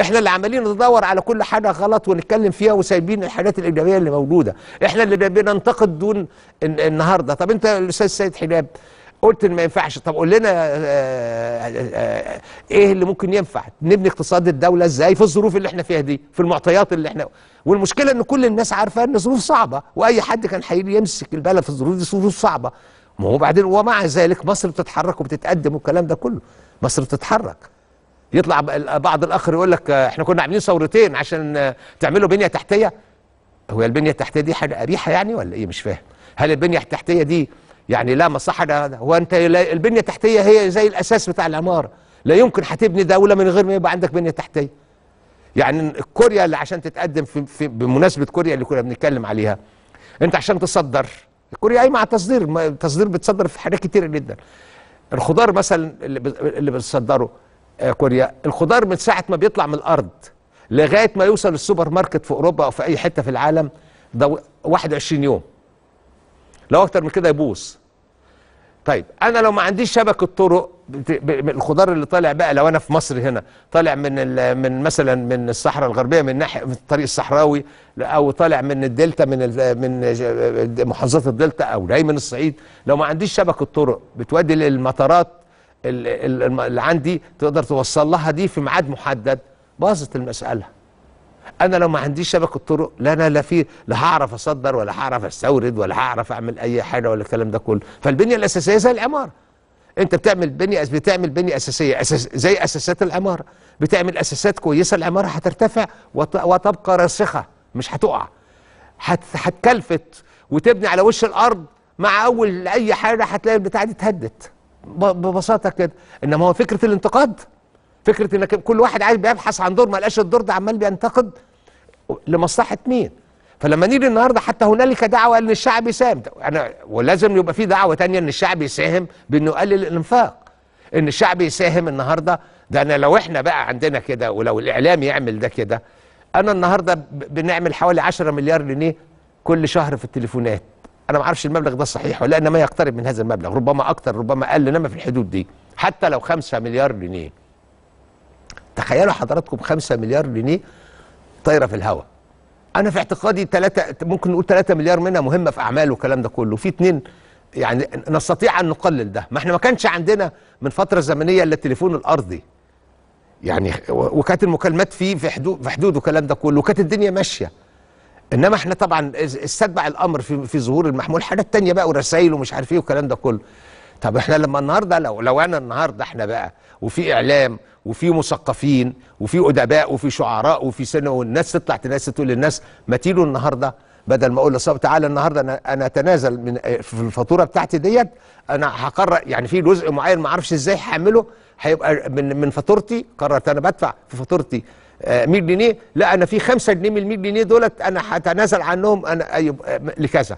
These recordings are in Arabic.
احنا اللي عمالين ندور على كل حاجه غلط ونتكلم فيها وسايبين الحاجات الايجابيه اللي موجوده احنا اللي بننتقد دون النهارده طب انت الاستاذ سيد حجاب قلت ان ما ينفعش طب قول لنا آه، آه، آه، ايه اللي ممكن ينفع نبني اقتصاد الدوله ازاي في الظروف اللي احنا فيها دي في المعطيات اللي احنا والمشكله ان كل الناس عارفه ان الظروف صعبه واي حد كان هيجي يمسك البلد في الظروف دي ظروف صعبه ما هو بعدين ومع ذلك مصر بتتحرك وبتتقدم والكلام ده كله مصر بتتحرك يطلع بعض الاخر يقول لك احنا كنا عاملين ثورتين عشان تعملوا بنيه تحتيه هو البنيه التحتيه دي حاجه قريحه يعني ولا ايه مش فاهم هل البنيه التحتيه دي يعني لا مصحه ده هو انت البنيه التحتيه هي زي الاساس بتاع العماره لا يمكن هتبني دوله من غير ما يبقى عندك بنيه تحتيه يعني كوريا اللي عشان تتقدم في, في بمناسبه كوريا اللي كنا بنتكلم عليها انت عشان تصدر كوريا قايمه على التصدير التصدير بتصدر في حاجات كتير جدا الخضار مثلا اللي بتصدره آه، كوريا الخضار من ساعه ما بيطلع من الارض لغايه ما يوصل السوبر ماركت في اوروبا او في اي حته في العالم ده 21 يوم لو اكتر من كده يبوظ طيب انا لو ما عنديش شبكه طرق الخضار اللي طالع بقى لو انا في مصر هنا طالع من من مثلا من الصحراء الغربيه من ناحيه من الطريق الصحراوي او طالع من الدلتا من من محافظات الدلتا او جاي من الصعيد لو ما عنديش شبكه طرق بتودي للمطارات اللي عندي تقدر توصل لها دي في ميعاد محدد باظت المساله انا لو ما عنديش شبكه طرق لا انا لا في لا هعرف اصدر ولا هعرف استورد ولا هعرف اعمل اي حاجه ولا الكلام ده كله فالبنيه الاساسيه زي العماره انت بتعمل بنيه بتعمل بنيه اساسيه أساس زي اساسات العماره بتعمل اساسات كويسه العماره هترتفع وتبقى راسخه مش هتقع هتكلفت وتبني على وش الارض مع اول اي حاجه هتلاقي البتاعه دي اتهدت ببساطه كده انما هو فكره الانتقاد فكره انك كل واحد عايز بيبحث عن دور ما لقاش الدور ده عمال بينتقد لمصلحه مين فلما نيجي النهارده حتى هنالك دعوه ان الشعب يساهم يعني ولازم يبقى في دعوه تانية ان الشعب يساهم بانه يقلل الانفاق ان الشعب يساهم النهارده ده انا لو احنا بقى عندنا كده ولو الاعلام يعمل ده كده انا النهارده بنعمل حوالي 10 مليار جنيه كل شهر في التليفونات انا ما اعرفش المبلغ ده صحيح ولا انما يقترب من هذا المبلغ ربما اكتر ربما اقل انما في الحدود دي حتى لو 5 مليار جنيه تخيلوا حضراتكم 5 مليار جنيه طايره في الهواء انا في اعتقادي 3 ممكن نقول 3 مليار منها مهمه في اعمال والكلام ده كله في اتنين يعني نستطيع ان نقلل ده ما احنا ما كانش عندنا من فتره زمنيه الا التليفون الارضي يعني وكانت المكالمات فيه في حدود في حدود والكلام ده كله وكانت الدنيا ماشيه انما احنا طبعا استتبع الامر في في ظهور المحمول حاجات تانية بقى ورسائل ومش عارف ايه والكلام ده كله طب احنا لما النهارده لو لو انا النهارده احنا بقى وفي اعلام وفي مثقفين وفي ادباء وفي شعراء وفي سينما والناس تطلع تناس تقول للناس ما تيجوا النهارده بدل ما اقول لصاحب تعالى النهارده انا انا اتنازل من آه، في الفاتوره بتاعتي ديت انا هقرر يعني في جزء معين ما اعرفش ازاي هعمله هيبقى من من فاتورتي قررت انا بدفع في فاتورتي 100 آه، جنيه لا انا في 5 جنيه من ال 100 جنيه دولت انا هتنازل عنهم انا آه، لكذا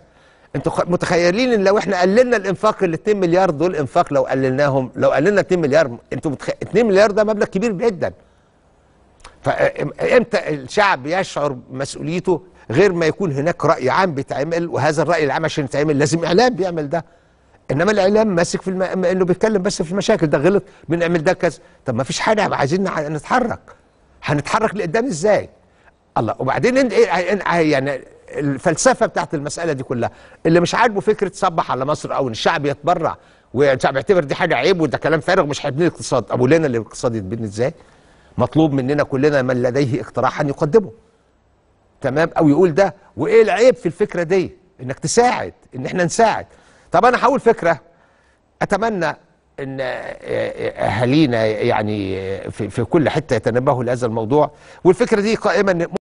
انتوا متخيلين ان لو احنا قللنا الانفاق ال 2 مليار دول انفاق لو قللناهم لو قللنا 2 مليار انتوا متخ... 2 مليار ده مبلغ كبير جدا فامتى آه، الشعب يشعر مسؤوليته غير ما يكون هناك راي عام بيتعمل وهذا الراي العام عشان يتعمل لازم اعلام بيعمل ده انما الاعلام ماسك في الم... انه بيتكلم بس في المشاكل ده غلط بنعمل ده كذا طب ما فيش حاجه عايزين نتحرك هنتحرك لقدام ازاي الله وبعدين إيه، إيه، إيه، يعني الفلسفه بتاعت المساله دي كلها اللي مش عاجبه فكره تصبح على مصر او ان الشعب يتبرع والشعب يعتبر دي حاجه عيب وده كلام فارغ مش هيبني الاقتصاد ابو لنا الاقتصاد يتبني ازاي مطلوب مننا كلنا من لديه اقتراحا يقدمه تمام او يقول ده وايه العيب في الفكره دي انك تساعد ان احنا نساعد طب انا هقول فكره اتمنى ان آه، آه، اهالينا يعني في كل حته يتنبهوا لهذا الموضوع والفكره دي قائمه